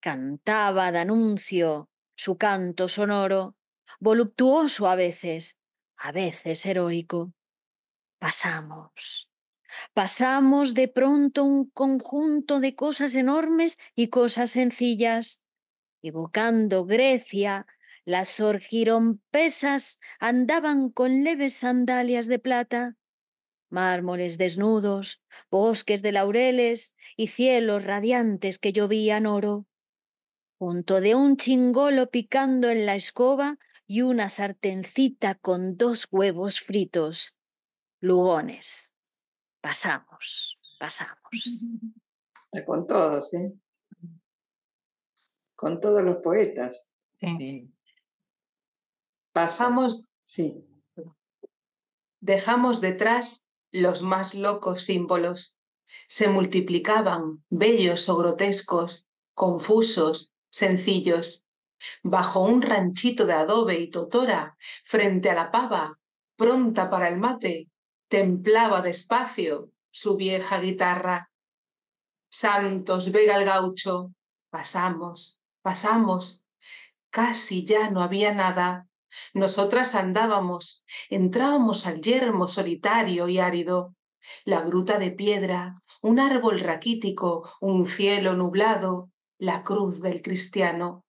Speaker 6: Cantaba Danuncio, su canto sonoro, voluptuoso a veces, a veces heroico, pasamos. Pasamos de pronto un conjunto de cosas enormes y cosas sencillas, evocando Grecia, las orgirompesas andaban con leves sandalias de plata, mármoles desnudos, bosques de laureles y cielos radiantes que llovían oro. Junto de un chingolo picando en la escoba, y una sartencita con dos huevos fritos. Lugones. Pasamos, pasamos. Ah, con todos, ¿eh?
Speaker 5: Con todos los poetas. Pasamos.
Speaker 7: Sí. Dejamos detrás los más locos símbolos. Se multiplicaban, bellos o grotescos, confusos, sencillos bajo un ranchito de adobe y totora, frente a la pava, pronta para el mate, templaba despacio su vieja guitarra. Santos, Vega el gaucho, pasamos, pasamos. Casi ya no había nada. Nosotras andábamos, entrábamos al yermo solitario y árido, la gruta de piedra, un árbol raquítico, un cielo nublado, la cruz del cristiano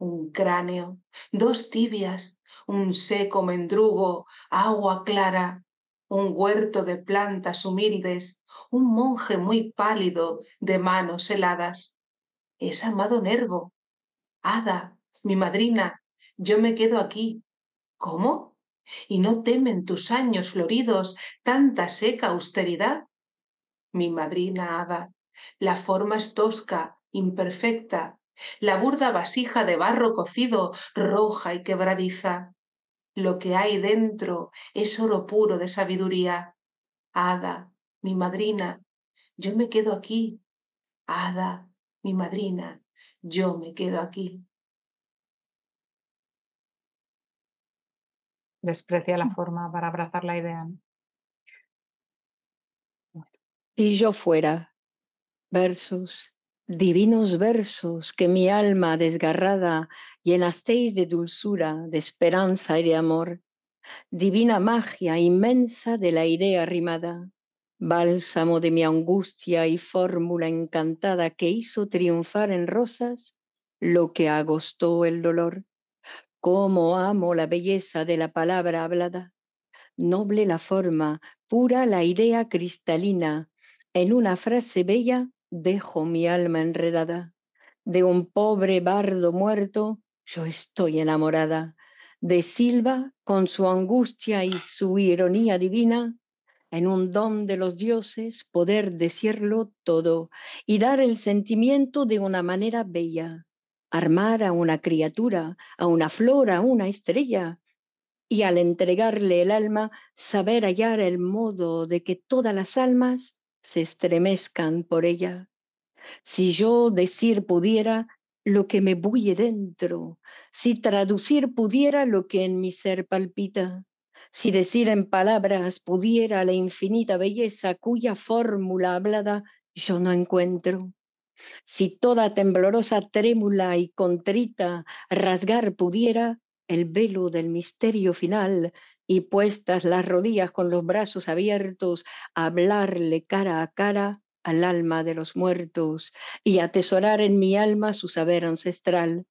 Speaker 7: un cráneo, dos tibias, un seco mendrugo, agua clara, un huerto de plantas humildes, un monje muy pálido de manos heladas. Es amado Nervo. Ada, mi madrina, yo me quedo aquí. ¿Cómo? ¿Y no temen tus años floridos tanta seca austeridad? Mi madrina Ada, la forma es tosca, imperfecta, la burda vasija de barro cocido, roja y quebradiza. Lo que hay dentro es oro puro de sabiduría. Ada, mi madrina, yo me quedo aquí. Ada, mi madrina, yo me quedo
Speaker 2: aquí. Desprecia la forma para abrazar la idea.
Speaker 1: Y yo fuera
Speaker 2: versus
Speaker 1: divinos versos que mi alma desgarrada llenasteis de dulzura, de esperanza y de amor, divina magia inmensa de la idea rimada, bálsamo de mi angustia y fórmula encantada que hizo triunfar en rosas lo que agostó el dolor. Cómo amo la belleza de la palabra hablada, noble la forma, pura la idea cristalina, en una frase bella dejo mi alma enredada. De un pobre bardo muerto, yo estoy enamorada. De Silva, con su angustia y su ironía divina, en un don de los dioses, poder decirlo todo y dar el sentimiento de una manera bella. Armar a una criatura, a una flor, a una estrella, y al entregarle el alma, saber hallar el modo de que todas las almas se estremezcan por ella. Si yo decir pudiera lo que me bulle dentro, si traducir pudiera lo que en mi ser palpita, si decir en palabras pudiera la infinita belleza cuya fórmula hablada yo no encuentro. Si toda temblorosa, trémula y contrita rasgar pudiera el velo del misterio final y puestas las rodillas con los brazos abiertos, hablarle cara a cara al alma de los muertos y atesorar en mi alma su saber ancestral.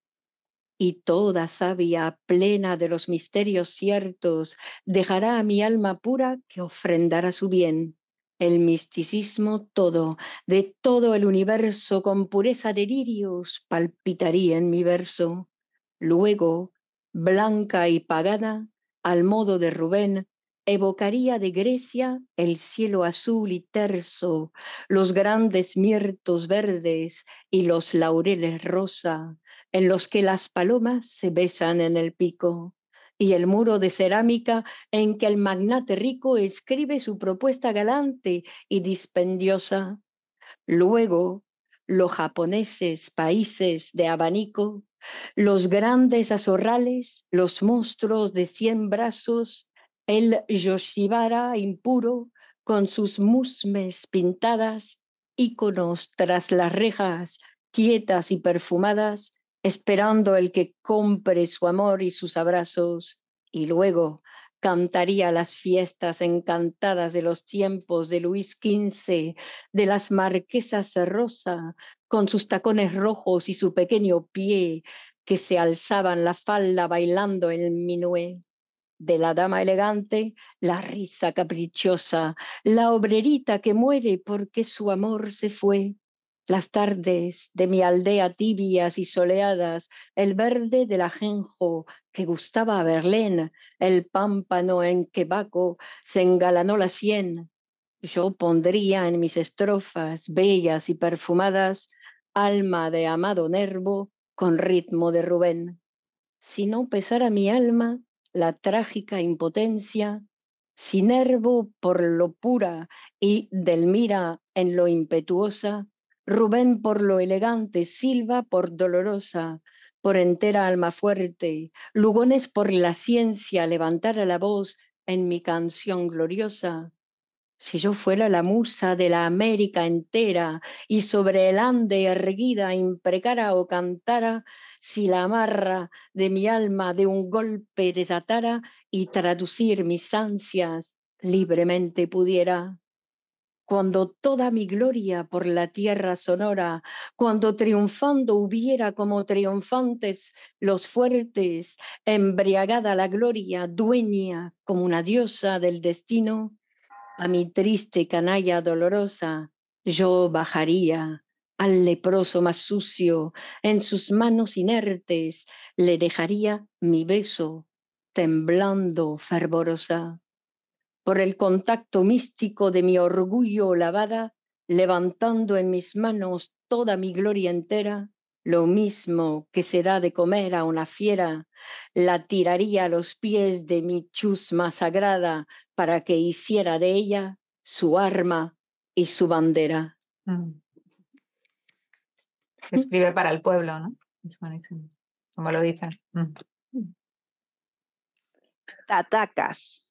Speaker 1: Y toda sabia plena de los misterios ciertos dejará a mi alma pura que ofrendará su bien. El misticismo todo, de todo el universo, con pureza de lirios, palpitaría en mi verso. Luego, blanca y pagada, al modo de Rubén, evocaría de Grecia el cielo azul y terso, los grandes mirtos verdes y los laureles rosa, en los que las palomas se besan en el pico, y el muro de cerámica en que el magnate rico escribe su propuesta galante y dispendiosa. Luego, los japoneses, países de abanico, los grandes azorrales, los monstruos de cien brazos, el Yoshibara impuro con sus musmes pintadas, íconos tras las rejas, quietas y perfumadas, esperando el que compre su amor y sus abrazos, y luego cantaría las fiestas encantadas de los tiempos de Luis XV, de las marquesas rosa, con sus tacones rojos y su pequeño pie que se alzaban la falda bailando el minué. De la dama elegante, la risa caprichosa, la obrerita que muere porque su amor se fue las tardes de mi aldea tibias y soleadas, el verde del ajenjo que gustaba a Berlén, el pámpano en que Baco se engalanó la sien. Yo pondría en mis estrofas bellas y perfumadas alma de amado Nervo con ritmo de Rubén. Si no pesara mi alma la trágica impotencia, sin Nervo por lo pura y del mira en lo impetuosa, Rubén por lo elegante, Silva por dolorosa, por entera alma fuerte, Lugones por la ciencia, levantara la voz en mi canción gloriosa. Si yo fuera la musa de la América entera y sobre el ande erguida imprecara o cantara, si la amarra de mi alma de un golpe desatara y traducir mis ansias libremente pudiera cuando toda mi gloria por la tierra sonora, cuando triunfando hubiera como triunfantes los fuertes, embriagada la gloria, dueña como una diosa del destino, a mi triste canalla dolorosa yo bajaría al leproso más sucio, en sus manos inertes le dejaría mi beso, temblando fervorosa por el contacto místico de mi orgullo lavada, levantando en mis manos toda mi gloria entera, lo mismo que se da de comer a una fiera, la tiraría a los pies de mi chusma sagrada para que hiciera de ella su arma y su bandera.
Speaker 2: Mm. escribe para el pueblo, ¿no? Es como lo dicen. Mm.
Speaker 3: Tatacas.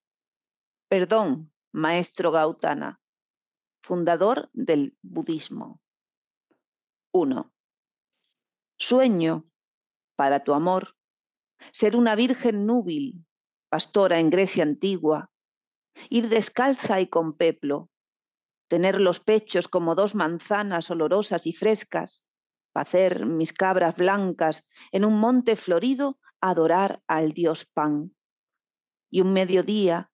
Speaker 3: Perdón, maestro Gautana, fundador del budismo. 1. Sueño para tu amor, ser una virgen núbil, pastora en Grecia antigua, ir descalza y con peplo, tener los pechos como dos manzanas olorosas y frescas, hacer mis cabras blancas en un monte florido, adorar al dios Pan. Y un mediodía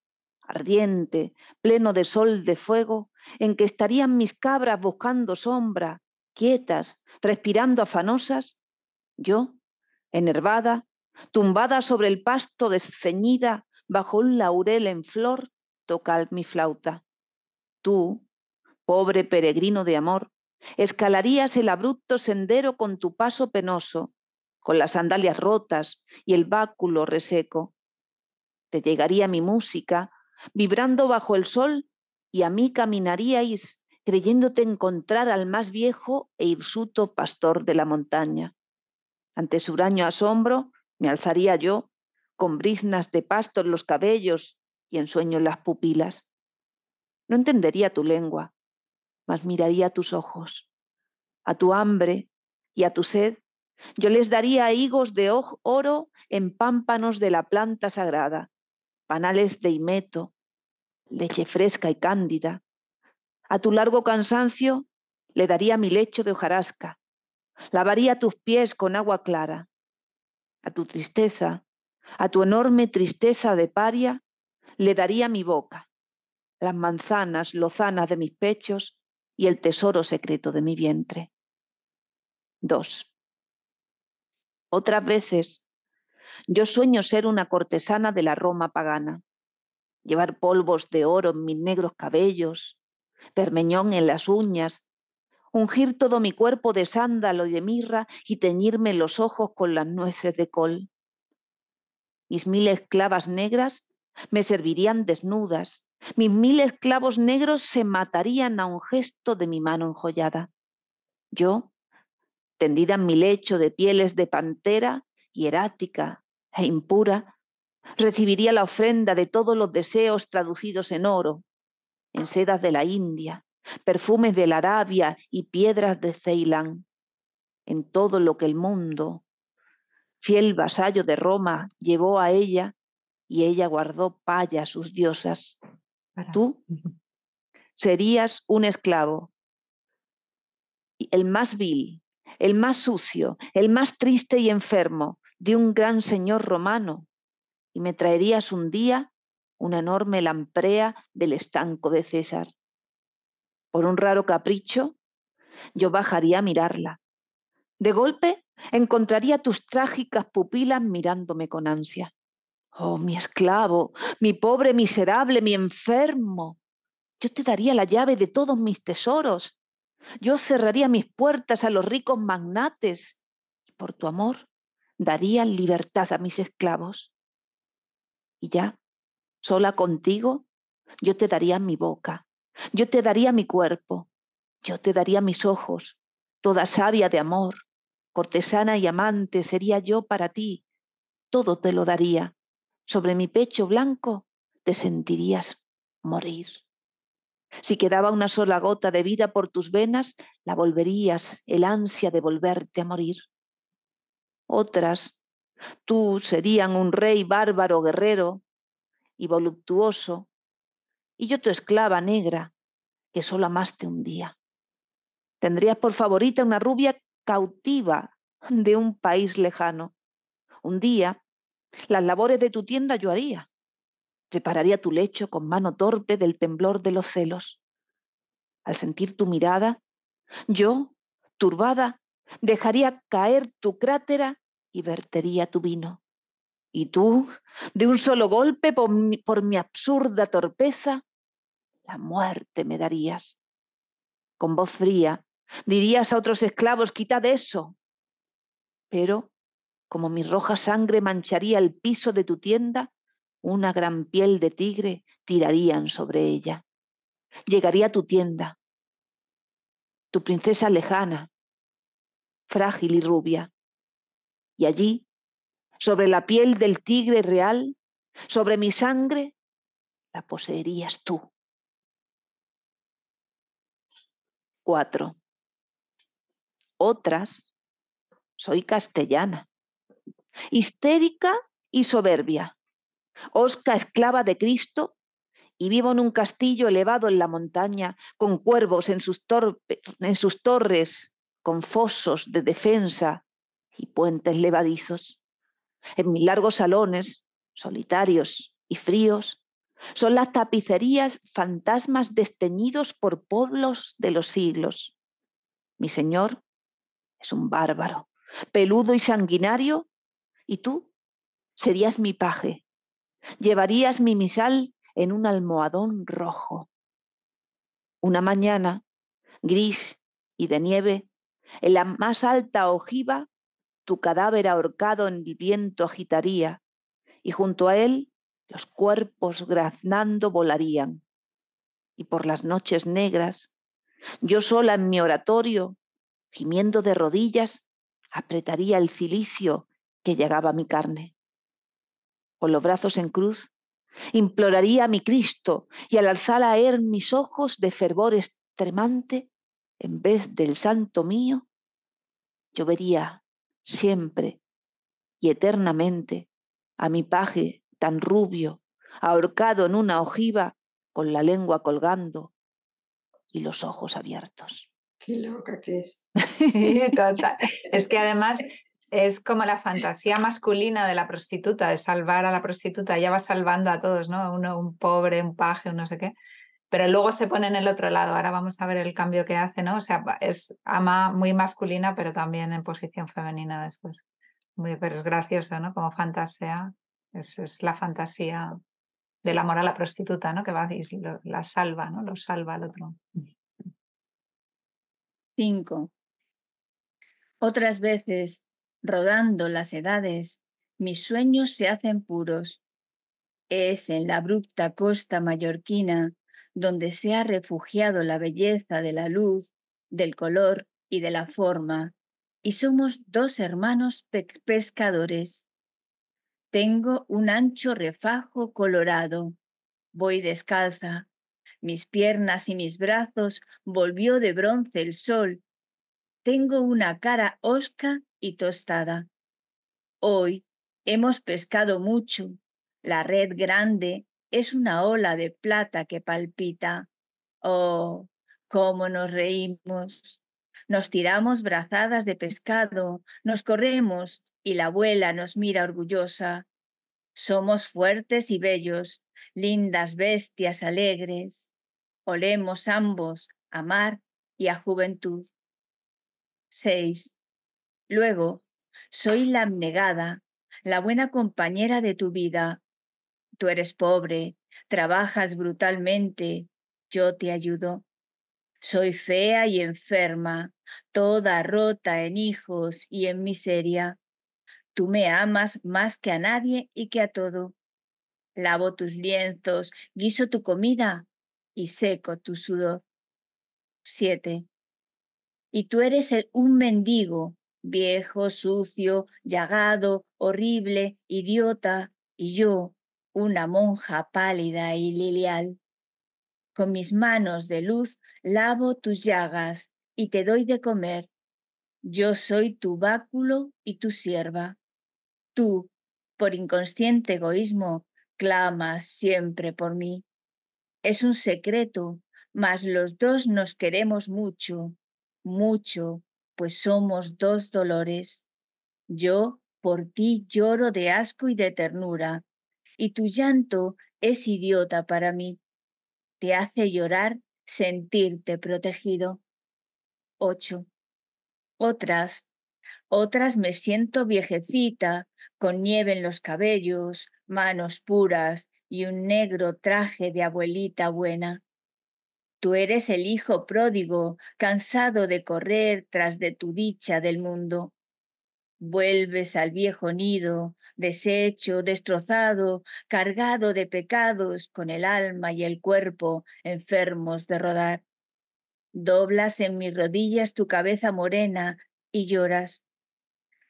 Speaker 3: ardiente, pleno de sol de fuego, en que estarían mis cabras buscando sombra, quietas, respirando afanosas, yo, enervada, tumbada sobre el pasto desceñida, bajo un laurel en flor, tocar mi flauta. Tú, pobre peregrino de amor, escalarías el abrupto sendero con tu paso penoso, con las sandalias rotas y el báculo reseco. Te llegaría mi música vibrando bajo el sol, y a mí caminaríais creyéndote encontrar al más viejo e hirsuto pastor de la montaña. Ante su braño asombro me alzaría yo, con briznas de pasto en los cabellos y ensueño en las pupilas. No entendería tu lengua, mas miraría tus ojos. A tu hambre y a tu sed yo les daría higos de oro en pámpanos de la planta sagrada, panales de himeto, leche fresca y cándida. A tu largo cansancio le daría mi lecho de hojarasca, lavaría tus pies con agua clara. A tu tristeza, a tu enorme tristeza de paria, le daría mi boca, las manzanas lozanas de mis pechos y el tesoro secreto de mi vientre. 2. Otras veces yo sueño ser una cortesana de la Roma pagana, llevar polvos de oro en mis negros cabellos, permeñón en las uñas, ungir todo mi cuerpo de sándalo y de mirra y teñirme los ojos con las nueces de col. Mis mil esclavas negras me servirían desnudas, mis mil esclavos negros se matarían a un gesto de mi mano enjollada. Yo, tendida en mi lecho de pieles de pantera, hierática e impura, Recibiría la ofrenda de todos los deseos traducidos en oro, en sedas de la India, perfumes de la Arabia y piedras de Ceilán, en todo lo que el mundo, fiel vasallo de Roma, llevó a ella y ella guardó paya a sus diosas. Tú serías un esclavo, el más vil, el más sucio, el más triste y enfermo de un gran señor romano y me traerías un día una enorme lamprea del estanco de César. Por un raro capricho, yo bajaría a mirarla. De golpe, encontraría tus trágicas pupilas mirándome con ansia. Oh, mi esclavo, mi pobre miserable, mi enfermo. Yo te daría la llave de todos mis tesoros. Yo cerraría mis puertas a los ricos magnates. Por tu amor, daría libertad a mis esclavos y ya, sola contigo, yo te daría mi boca, yo te daría mi cuerpo, yo te daría mis ojos, toda sabia de amor, cortesana y amante sería yo para ti, todo te lo daría, sobre mi pecho blanco te sentirías morir. Si quedaba una sola gota de vida por tus venas, la volverías el ansia de volverte a morir. Otras Tú serían un rey bárbaro, guerrero y voluptuoso, y yo tu esclava negra, que solo amaste un día. Tendrías por favorita una rubia cautiva de un país lejano. Un día, las labores de tu tienda yo haría. Prepararía tu lecho con mano torpe del temblor de los celos. Al sentir tu mirada, yo, turbada, dejaría caer tu crátera y vertería tu vino. Y tú, de un solo golpe por mi, absurda torpeza, la muerte me darías. Con voz fría dirías a otros esclavos, quitad eso. Pero, como mi roja sangre mancharía el piso de tu tienda, una gran piel de tigre tirarían sobre ella. Llegaría a tu tienda, tu princesa lejana, frágil y rubia, y allí, sobre la piel del tigre real, sobre mi sangre, la poseerías tú. 4. Otras, soy castellana, histérica y soberbia, osca esclava de Cristo y vivo en un castillo elevado en la montaña, con cuervos en sus, en sus torres, con fosos de defensa y puentes levadizos. En mis largos salones, solitarios y fríos, son las tapicerías fantasmas desteñidos por pueblos de los siglos. Mi señor es un bárbaro, peludo y sanguinario, y tú serías mi paje, llevarías mi misal en un almohadón rojo. Una mañana, gris y de nieve, en la más alta ojiva tu cadáver ahorcado en el viento agitaría, y junto a él los cuerpos graznando volarían. Y por las noches negras, yo sola en mi oratorio, gimiendo de rodillas, apretaría el cilicio que llegaba a mi carne. Con los brazos en cruz, imploraría a mi Cristo y al alzar a él mis ojos de fervor extremante, en vez del santo mío, yo vería siempre y eternamente a mi paje tan rubio, ahorcado en una ojiva, con la lengua colgando y los ojos abiertos.
Speaker 2: Qué loca que es. Es que además es como la fantasía masculina de la prostituta, de salvar a la prostituta. Ya va salvando a todos, ¿no? Uno, un pobre, un paje, un no sé qué pero luego se pone en el otro lado. Ahora vamos a ver el cambio que hace, ¿no? O sea, es ama muy masculina, pero también en posición femenina después. Muy, pero es gracioso, ¿no? Como fantasea, es, la fantasía del amor a la prostituta, ¿no? Que va y la salva, ¿no? Lo salva al otro. Cinco.
Speaker 8: Otras veces, rodando las edades, mis sueños se hacen puros. Es en la abrupta costa mallorquina donde se ha refugiado la belleza de la luz, del color y de la forma, y somos dos hermanos pescadores. Tengo un ancho refajo colorado, voy descalza, mis piernas y mis brazos volvió de bronce el sol. Tengo una cara hosca y tostada. Hoy hemos pescado mucho, la red grande es una ola de plata que palpita. Oh, cómo nos reímos. Nos tiramos brazadas de pescado, nos corremos y la abuela nos mira orgullosa. Somos fuertes y bellos, lindas bestias alegres. Olemos ambos a mar y a juventud. 6. Luego, soy la abnegada, la buena compañera de tu vida, Tú eres pobre, trabajas brutalmente, yo te ayudo. Soy fea y enferma, toda rota en hijos y en miseria. Tú me amas más que a nadie y que a todo. Lavo tus lienzos, guiso tu comida y seco tu sudor. 7. Y tú eres un mendigo, viejo, sucio, llagado, horrible, idiota, y yo, una monja pálida y lilial. Con mis manos de luz lavo tus llagas y te doy de comer. Yo soy tu báculo y tu sierva. Tú, por inconsciente egoísmo, clamas siempre por mí. Es un secreto, mas los dos nos queremos mucho, mucho, pues somos dos dolores. Yo por ti lloro de asco y de ternura, y tu llanto es idiota para mí. Te hace llorar sentirte protegido. 8. Otras, otras me siento viejecita, con nieve en los cabellos, manos puras y un negro traje de abuelita buena. Tú eres el hijo pródigo, cansado de correr tras de tu dicha del mundo. Vuelves al viejo nido, deshecho, destrozado, cargado de pecados, con el alma y el cuerpo enfermos de rodar. Doblas en mis rodillas tu cabeza morena y lloras.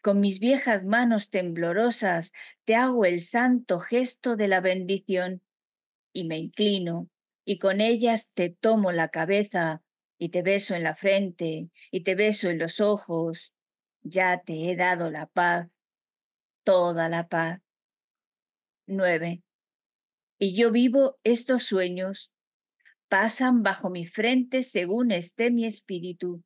Speaker 8: Con mis viejas manos temblorosas te hago el santo gesto de la bendición y me inclino y con ellas te tomo la cabeza y te beso en la frente y te beso en los ojos ya te he dado la paz, toda la paz. 9. Y yo vivo estos sueños, pasan bajo mi frente según esté mi espíritu.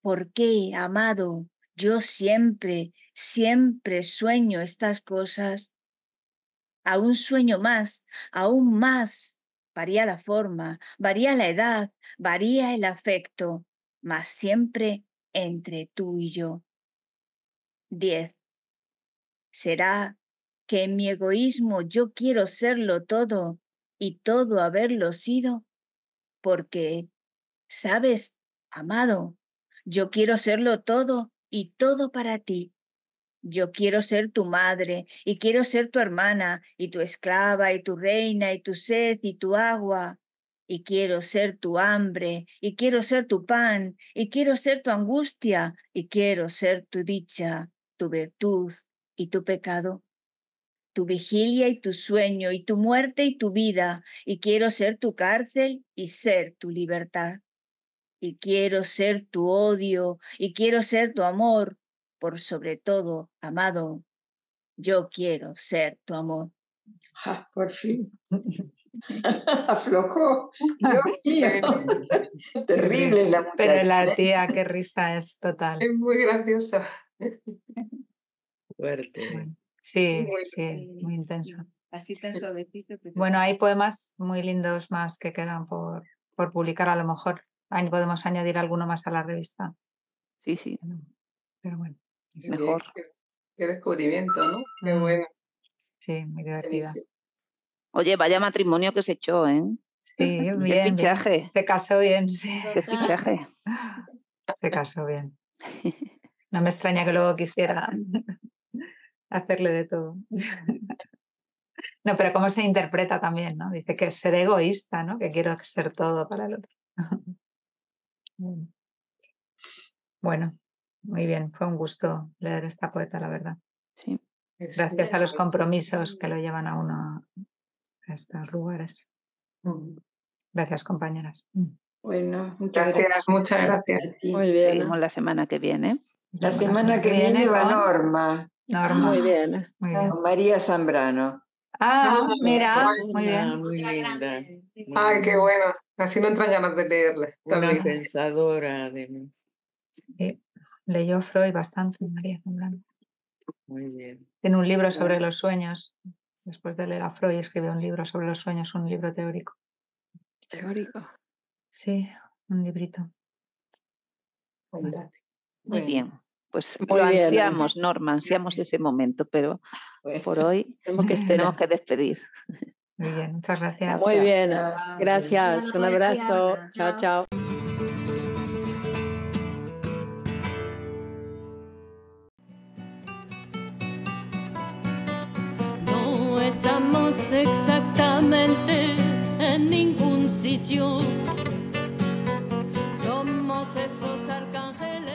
Speaker 8: Porque, qué, amado, yo siempre, siempre sueño estas cosas? Aún sueño más, aún más. Varía la forma, varía la edad, varía el afecto, mas siempre entre tú y yo. 10. ¿Será que en mi egoísmo yo quiero serlo todo y todo haberlo sido? Porque, sabes, amado, yo quiero serlo todo y todo para ti. Yo quiero ser tu madre y quiero ser tu hermana y tu esclava y tu reina y tu sed y tu agua y quiero ser tu hambre, y quiero ser tu pan, y quiero ser tu angustia, y quiero ser tu dicha, tu virtud y tu pecado, tu vigilia y tu sueño, y tu muerte y tu vida, y quiero ser tu cárcel y ser tu libertad. Y quiero ser tu odio, y quiero ser tu amor, por sobre todo, amado, yo quiero ser tu amor. por
Speaker 5: fin. aflojó. Terrible
Speaker 2: la Pero la ¿eh? tía, qué risa es total. Es muy graciosa.
Speaker 4: Fuerte.
Speaker 2: Sí, muy, sí, muy intenso.
Speaker 7: Así tan suavecito.
Speaker 2: Bueno, hay poemas muy lindos más que quedan por, por publicar. A lo mejor podemos añadir alguno más a la revista. Sí, sí. Pero bueno, es mejor. Qué, descubrimiento, ¿no? Mm. bueno. Sí, muy divertida. Oye, vaya matrimonio que se echó, ¿eh? Sí, bien. fichaje. Se casó bien, sí. fichaje. Se casó bien. No me extraña que luego quisiera hacerle de todo. No, pero cómo se interpreta también, ¿no? Dice que ser egoísta, ¿no? Que quiero ser todo para el otro. Bueno, muy bien, fue un gusto leer esta poeta, la verdad. Sí. Pues Gracias a los compromisos que lo llevan a uno a estos lugares. Mm. Gracias, compañeras. Mm.
Speaker 3: Bueno,
Speaker 5: muchas
Speaker 2: gracias. Muchas gracias. Muy bien. Seguimos la semana que viene. La semana que viene, va Norma. Norma. Muy bien. María Zambrano.
Speaker 4: Ah, ah mira, muy bien. Muy linda. Ay, qué bueno. Así no entran ganas de leerla. Una pensadora de
Speaker 2: eh, Leyó Freud bastante, María Zambrano.
Speaker 4: Muy bien.
Speaker 2: Tiene un libro sobre los sueños. Después de leer a Freud, escribió un libro sobre los sueños, un libro teórico. ¿Teórico? Sí, un librito. Muy
Speaker 3: bien. Pues lo ¿eh? ansiamos, Norma, ansiamos ese momento, pero por hoy que, tenemos que despedir.
Speaker 2: Muy bien, muchas gracias. Muy bien, gracias. Un abrazo. chao.
Speaker 1: chao. exactamente en ningún sitio. Somos esos arcángeles.